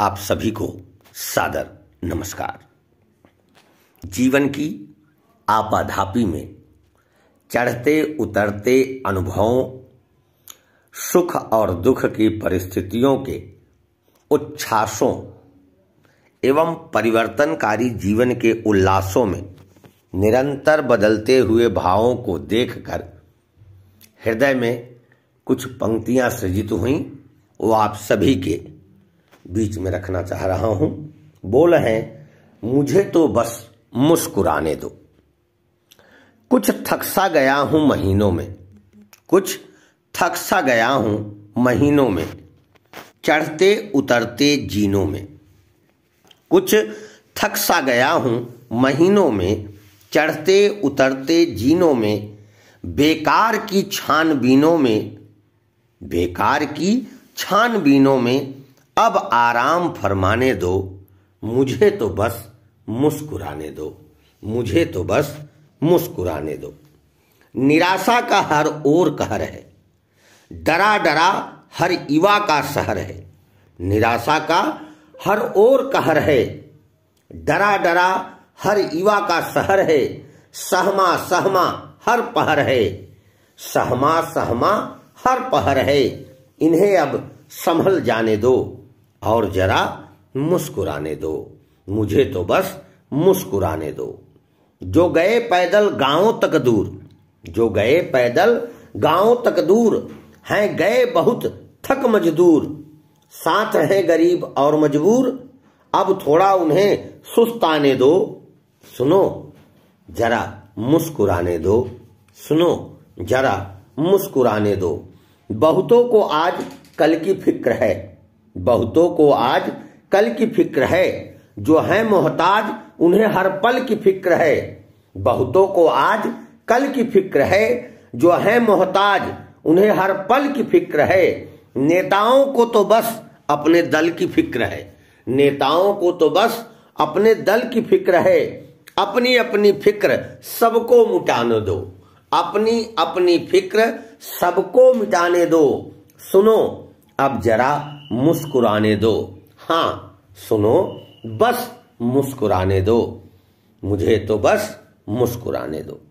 आप सभी को सादर नमस्कार जीवन की आपाधापी में चढ़ते उतरते अनुभवों सुख और दुख की परिस्थितियों के उच्छासों एवं परिवर्तनकारी जीवन के उल्लासों में निरंतर बदलते हुए भावों को देखकर हृदय में कुछ पंक्तियां सृजित हुई वो आप सभी के बीच में रखना चाह रहा हूं बोल हैं मुझे तो बस मुस्कुराने दो कुछ थकसा गया हूं महीनों में कुछ थकसा गया हूं महीनों में चढ़ते उतरते जीनों में कुछ थकसा गया हूं महीनों में चढ़ते उतरते जीनों में बेकार की छानबीनों में बेकार की छानबीनों में अब आराम फरमाने दो मुझे तो बस मुस्कुराने दो मुझे तो बस मुस्कुराने दो निराशा का हर ओर कहर है डरा डरा हर युवा का शहर है निराशा का हर ओर कहर है डरा डरा हर युवा का शहर है सहमा सहमा हर पहर है सहमा सहमा हर पहर है इन्हें अब संभल जाने दो और जरा मुस्कुराने दो मुझे तो बस मुस्कुराने दो जो गए पैदल गांव तक दूर जो गए पैदल गांव तक दूर हैं गए बहुत थक मजदूर साथ हैं गरीब और मजबूर अब थोड़ा उन्हें सुस्ताने दो सुनो जरा मुस्कुराने दो सुनो जरा मुस्कुराने दो बहुतों को आज कल की फिक्र है बहुतों को आज कल की फिक्र है जो है मोहताज उन्हें हर पल की फिक्र है बहुतों को आज कल की फिक्र है जो है मोहताज उन्हें हर पल की फिक्र है नेताओं को तो बस अपने दल की फिक्र है नेताओं को तो बस अपने दल की फिक्र है अपनी अपनी फिक्र सबको मिटाने दो अपनी अपनी फिक्र सबको मिटाने दो सुनो अब जरा मुस्कुराने दो हाँ सुनो बस मुस्कुराने दो मुझे तो बस मुस्कुराने दो